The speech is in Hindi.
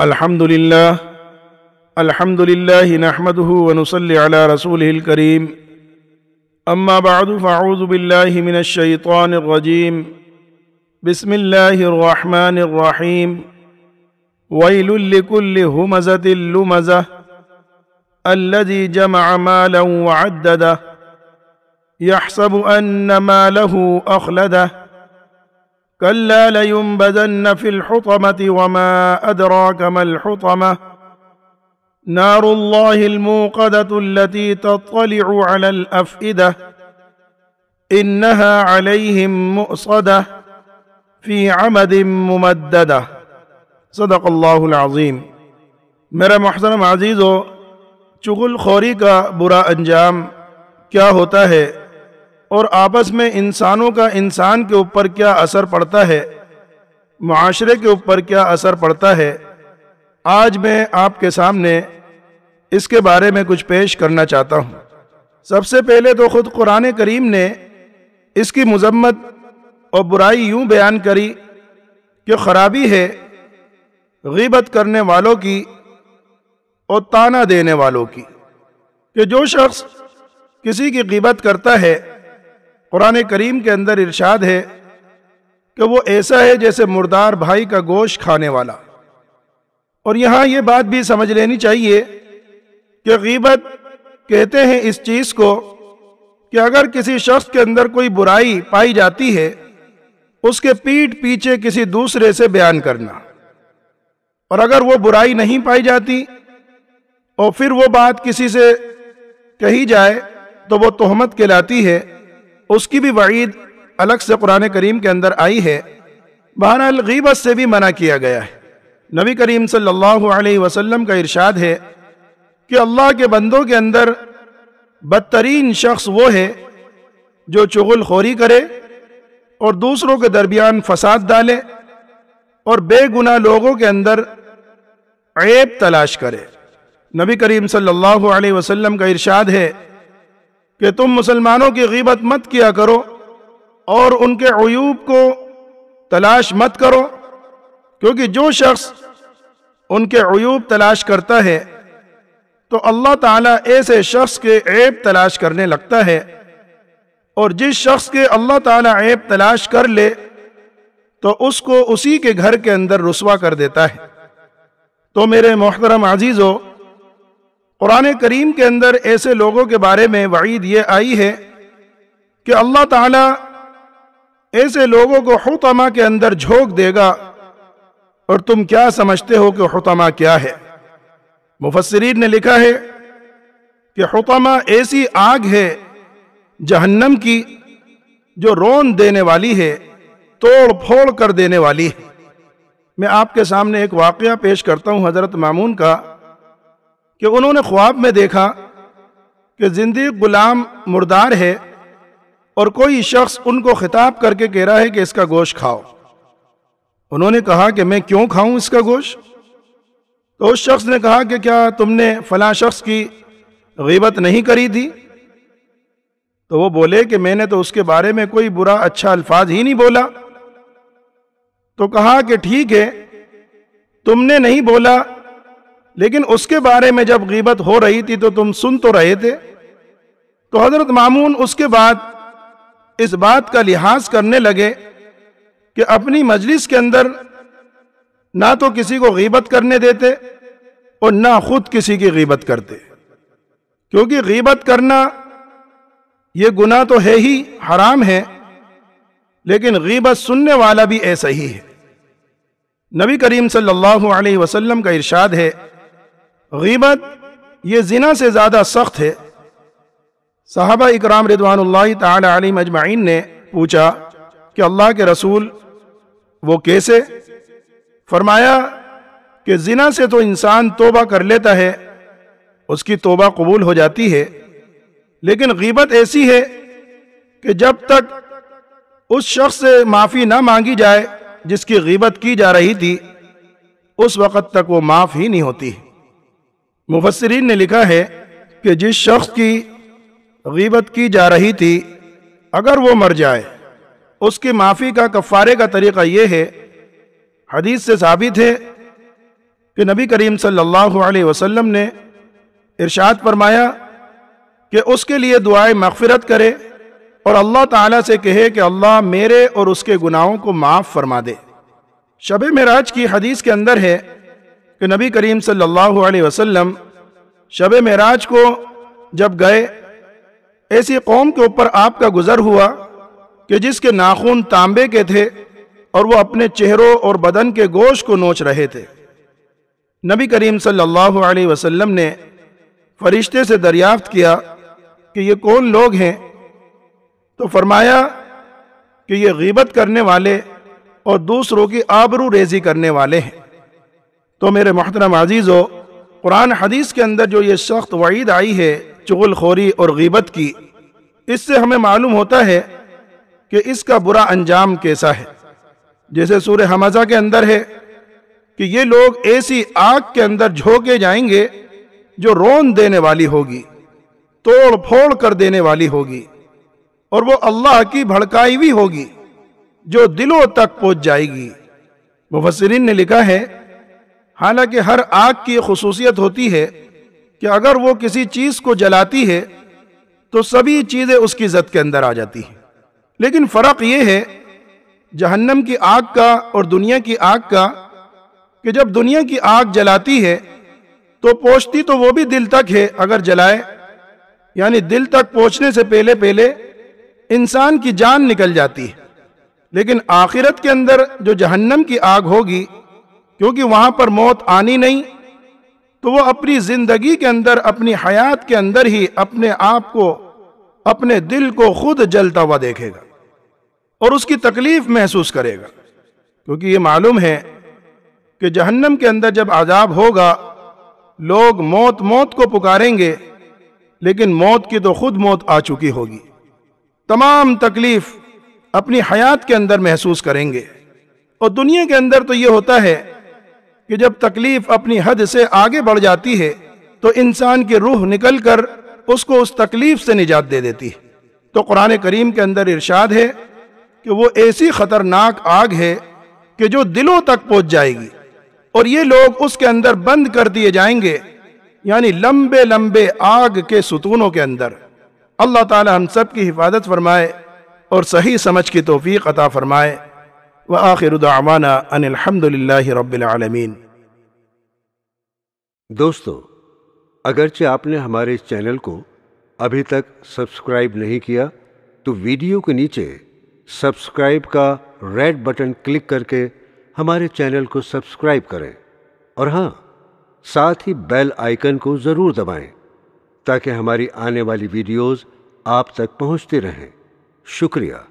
الحمد لله الحمد لله نحمده ونصلي على رسوله الكريم أما بعد فأعوذ بالله من الشيطان الرجيم بسم الله الرحمن الرحيم ويل لكل همزة لمزة الذي جمع مالا وعدده يحسب أن ماله أخلده كلا لينبذن في الحطمة وما أدراك ما الحطمة نار الله الموقدة التي تطلع على الأفئدة إنها عليهم مؤصدة في عمد ممددة صدق الله العظيم میرا محترم عزیزو چغل خوری کا برا انجام کیا ہوتا ہے और आपस में इंसानों का इंसान के ऊपर क्या असर पड़ता है माशरे के ऊपर क्या असर पड़ता है आज मैं आपके सामने इसके बारे में कुछ पेश करना चाहता हूँ सबसे पहले तो ख़ुद कुरान करीम ने इसकी मजम्मत और बुराई यूँ बयान करी कि खराबी है गिबत करने वालों की और ताना देने वालों की कि जो शख्स किसी की गिबत करता है कुरान करीम के अंदर इरशाद है कि वो ऐसा है जैसे मुर्दार भाई का गोश्त खाने वाला और यहाँ ये बात भी समझ लेनी चाहिए कि गीबत कहते हैं इस चीज़ को कि अगर किसी शख्स के अंदर कोई बुराई पाई जाती है उसके पीठ पीछे किसी दूसरे से बयान करना और अगर वो बुराई नहीं पाई जाती और फिर वो बात किसी से कही जाए तो वो तोहमत कहलाती है उसकी भी वईद अलग से कुरान करीम के अंदर आई है बहाना गीबत से भी मना किया गया है नबी करीम सल्लल्लाहु अलैहि वसल्लम का इरशाद है कि अल्लाह के बंदों के अंदर बदतरीन शख्स वो है जो चुगल खोरी करे और दूसरों के दरमियान फसाद डाले और बेगुनाह लोगों के अंदर ऐब तलाश करे नबी करीम सल्लल्लाहु अलैहि वसल्लम का इरशाद है कि तुम मुसलमानों की गीबत मत किया करो और उनके अयूब को तलाश मत करो क्योंकि जो शख्स उनके अयूब तलाश करता है तो अल्लाह ताला ऐसे शख्स के ऐब तलाश करने लगता है और जिस शख्स के अल्लाह ताला ऐब तलाश कर ले तो उसको उसी के घर के अंदर रसवा कर देता है तो मेरे मोहतरम आजीज़ों कुरान करीम के अंदर ऐसे लोगों के बारे में वईद ये आई है कि अल्लाह ताला ऐसे लोगों को हतमा के अंदर झोंक देगा और तुम क्या समझते हो कि हतमा क्या है मुफसरीन ने लिखा है कि हतमा ऐसी आग है जहन्नम की जो रोन देने वाली है तोड़ फोड़ कर देने वाली है मैं आपके सामने एक वाक़ पेश करता हूँ हज़रत मामून का कि उन्होंने ख्वाब में देखा कि जिंदगी गुलाम मुर्दार है और कोई शख्स उनको खिताब करके कह रहा है कि इसका गोश्त खाओ उन्होंने कहा कि मैं क्यों खाऊं इसका गोश्त तो उस शख्स ने कहा कि क्या तुमने फला शख्स की गीबत नहीं करी थी तो वो बोले कि मैंने तो उसके बारे में कोई बुरा अच्छा अल्फाज ही नहीं बोला तो कहा कि ठीक है तुमने नहीं बोला लेकिन उसके बारे में जब गीबत हो रही थी तो तुम सुन तो रहे थे तो हजरत मामून उसके बाद इस बात का लिहाज करने लगे कि अपनी मजलिस के अंदर ना तो किसी को गीबत करने देते और ना खुद किसी की गीबत करते क्योंकि गीबत करना ये गुना तो है ही हराम है लेकिन गीबत सुनने वाला भी ऐसा ही है नबी करीम सल्लल्लाहु अलैहि वसल्लम का इरशाद है गीबत ये जिना से ज़्यादा सख्त है साहबा इकराम रिदवान तली मजमाइन ने पूछा कि अल्लाह के रसूल वो कैसे फरमाया कि जिना से तो इंसान तोबा कर लेता है उसकी तोबा कबूल हो जाती है लेकिन गीबत ऐसी है कि जब तक उस शख्स से माफ़ी ना मांगी जाए जिसकी गीबत की जा रही थी उस वक़्त तक वो माफ़ ही नहीं होती है मुफसरीन ने लिखा है कि जिस शख्स की गीबत की जा रही थी अगर वो मर जाए उसकी माफ़ी का कफ़ारे का तरीक़ा ये है हदीस से साबित है कि नबी करीम सल्लल्लाहु अलैहि वसल्लम ने इरशाद फरमाया कि उसके लिए दुआए मगफ़रत करे और अल्लाह ताला से कहे कि अल्लाह मेरे और उसके गुनाहों को माफ़ फरमा दे शब मराज की हदीस के अंदर है कि नबी करीम सल्लल्लाहु अलैहि वसल्लम शब मराज को जब गए ऐसी कौम के ऊपर आपका गुजर हुआ कि जिसके नाखून तांबे के थे और वह अपने चेहरों और बदन के गोश को नोच रहे थे नबी करीम सल्लल्लाहु अलैहि वसल्लम ने फरिश्ते से दरियाफ्त किया कि ये कौन लोग हैं तो फरमाया कि ये गीबत करने वाले और दूसरों की आबरू रेजी करने वाले हैं तो मेरे मोहतरम आजीज़ हो कुरान हदीस के अंदर जो ये सख्त वईद आई है चुगलखोरी और गीबत की इससे हमें मालूम होता है कि इसका बुरा अंजाम कैसा है जैसे सूर्य हमजा के अंदर है कि ये लोग ऐसी आग के अंदर झोंके जाएंगे जो रोन देने वाली होगी तोड़ फोड़ कर देने वाली होगी और वो अल्लाह की भड़काई हुई होगी जो दिलों तक पहुंच जाएगी मुफसरीन ने लिखा है हालांकि हर आग की खसूसियत होती है कि अगर वो किसी चीज़ को जलाती है तो सभी चीज़ें उसकी ज़द के अंदर आ जाती हैं लेकिन फ़र्क ये है जहन्नम की आग का और दुनिया की आग का कि जब दुनिया की आग जलाती है तो पहुँचती तो वो भी दिल तक है अगर जलाए यानी दिल तक पहुँचने से पहले पहले इंसान की जान निकल जाती है लेकिन आखिरत के अंदर जो जहन्नम की आग होगी क्योंकि वहां पर मौत आनी नहीं तो वो अपनी जिंदगी के अंदर अपनी हयात के अंदर ही अपने आप को अपने दिल को खुद जलता हुआ देखेगा और उसकी तकलीफ महसूस करेगा क्योंकि ये मालूम है कि जहन्नम के अंदर जब आजाब होगा लोग मौत मौत को पुकारेंगे लेकिन मौत की तो खुद मौत आ चुकी होगी तमाम तकलीफ अपनी हयात के अंदर महसूस करेंगे और दुनिया के अंदर तो ये होता है कि जब तकलीफ अपनी हद से आगे बढ़ जाती है तो इंसान की रूह निकल कर उसको उस तकलीफ से निजात दे देती है तो कुरान करीम के अंदर इरशाद है कि वो ऐसी ख़तरनाक आग है कि जो दिलों तक पहुंच जाएगी और ये लोग उसके अंदर बंद कर दिए जाएंगे यानी लंबे लंबे आग के सुतूनों के अंदर अल्लाह ताला हम सब की हिफाजत फरमाए और सही समझ की तोफ़ी अता फरमाए व आखिर दामाना अनिलहमदिल्ला रबालमीन दोस्तों अगरचे आपने हमारे इस चैनल को अभी तक सब्सक्राइब नहीं किया तो वीडियो के नीचे सब्सक्राइब का रेड बटन क्लिक करके हमारे चैनल को सब्सक्राइब करें और हाँ साथ ही बेल आइकन को ज़रूर दबाएं ताकि हमारी आने वाली वीडियोस आप तक पहुंचती रहें शुक्रिया